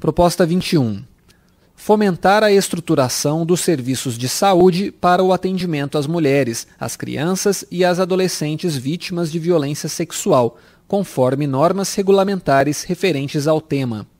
Proposta 21. Fomentar a estruturação dos serviços de saúde para o atendimento às mulheres, às crianças e às adolescentes vítimas de violência sexual, conforme normas regulamentares referentes ao tema.